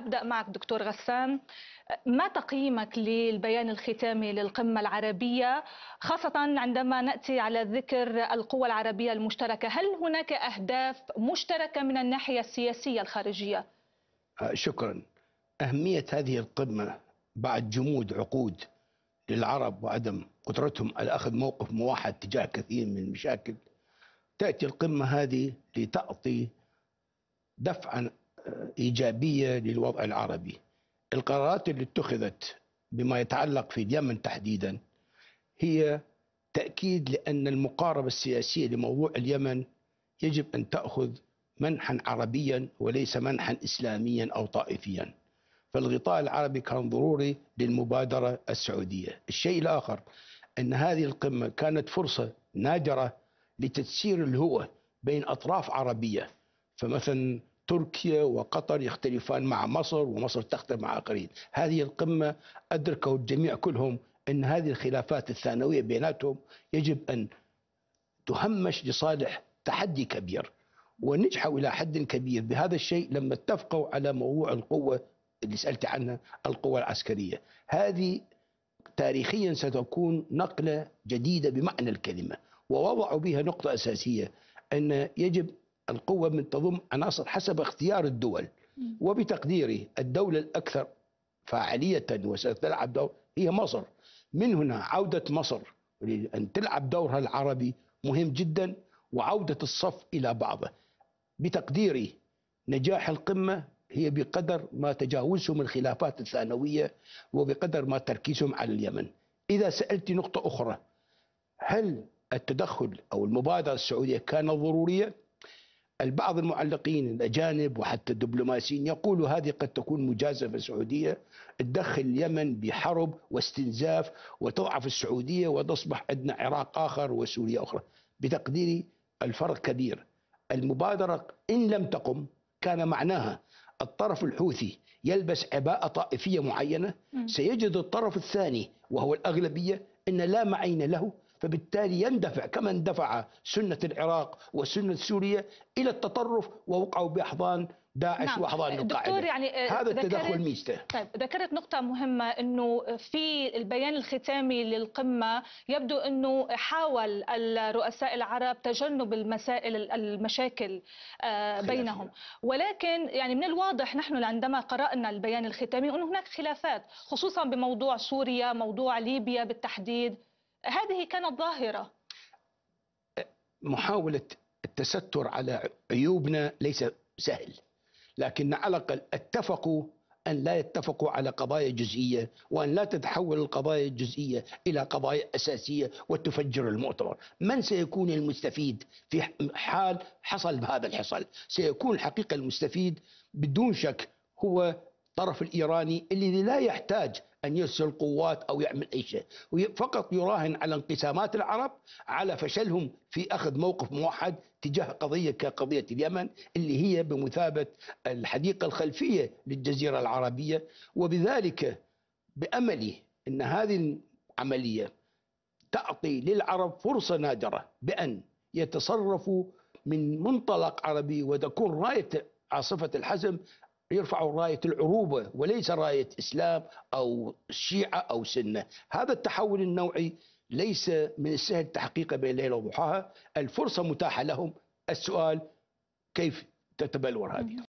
ابدا معك دكتور غسان ما تقييمك للبيان الختامي للقمه العربيه خاصه عندما ناتي على ذكر القوى العربيه المشتركه هل هناك اهداف مشتركه من الناحيه السياسيه الخارجيه أه، شكرا اهميه هذه القمه بعد جمود عقود للعرب وعدم قدرتهم على اخذ موقف موحد تجاه كثير من المشاكل تاتي القمه هذه لتعطي دفعا إيجابية للوضع العربي القرارات اللي اتخذت بما يتعلق في اليمن تحديدا هي تأكيد لأن المقاربة السياسية لموضوع اليمن يجب أن تأخذ منحا عربيا وليس منحا إسلاميا أو طائفيا فالغطاء العربي كان ضروري للمبادرة السعودية الشيء الآخر أن هذه القمة كانت فرصة نادرة لتسيير الهوة بين أطراف عربية فمثلا تركيا وقطر يختلفان مع مصر ومصر تختلف مع آخرين هذه القمة ادركوا الجميع كلهم أن هذه الخلافات الثانوية بيناتهم يجب أن تهمش لصالح تحدي كبير ونجحوا إلى حد كبير بهذا الشيء لما اتفقوا على موضوع القوة اللي سألت عنها القوة العسكرية هذه تاريخيا ستكون نقلة جديدة بمعنى الكلمة ووضعوا بها نقطة أساسية أن يجب القوة من تضم عناصر حسب اختيار الدول وبتقديري الدولة الأكثر فاعلية وستلعب دور هي مصر من هنا عودة مصر أن تلعب دورها العربي مهم جدا وعودة الصف إلى بعضه بتقديري نجاح القمة هي بقدر ما تجاوزهم الخلافات الثانوية وبقدر ما تركيزهم على اليمن إذا سألت نقطة أخرى هل التدخل أو المبادرة السعودية كانت ضرورية؟ البعض المعلقين الأجانب وحتى الدبلوماسيين يقولوا هذه قد تكون مجازفة سعودية تدخل اليمن بحرب واستنزاف وتضعف السعودية وتصبح عندنا عراق آخر وسوريا أخرى بتقديري الفرق كبير المبادرة إن لم تقم كان معناها الطرف الحوثي يلبس عباءة طائفية معينة سيجد الطرف الثاني وهو الأغلبية أن لا معين له فبالتالي يندفع كما اندفع سنة العراق وسنة سوريا إلى التطرف ووقعوا بأحضان داعش نعم. واحضان القاعده يعني آه، هذا التدخل ميزته طيب ذكرت نقطه مهمه انه في البيان الختامي للقمه يبدو انه حاول الرؤساء العرب تجنب المسائل المشاكل آه، بينهم ولكن يعني من الواضح نحن عندما قرانا البيان الختامي انه هناك خلافات خصوصا بموضوع سوريا موضوع ليبيا بالتحديد هذه كانت ظاهرة محاولة التستر على عيوبنا ليس سهل لكن على الأقل اتفقوا أن لا يتفقوا على قضايا جزئية وأن لا تتحول القضايا الجزئية إلى قضايا أساسية وتفجر المؤتمر من سيكون المستفيد في حال حصل بهذا الحصل سيكون الحقيقة المستفيد بدون شك هو الطرف الإيراني الذي لا يحتاج أن يرسل قوات أو يعمل أي شيء فقط يراهن على انقسامات العرب على فشلهم في أخذ موقف موحد تجاه قضية كقضية اليمن اللي هي بمثابة الحديقة الخلفية للجزيرة العربية وبذلك بأملي أن هذه العملية تعطي للعرب فرصة نادرة بأن يتصرفوا من منطلق عربي وتكون راية عاصفة الحزم يرفعوا راية العروبة وليس راية إسلام أو شيعة أو سنة هذا التحول النوعي ليس من السهل تحقيقه بين ليلة وضحاها الفرصة متاحة لهم السؤال كيف تتبلور هذه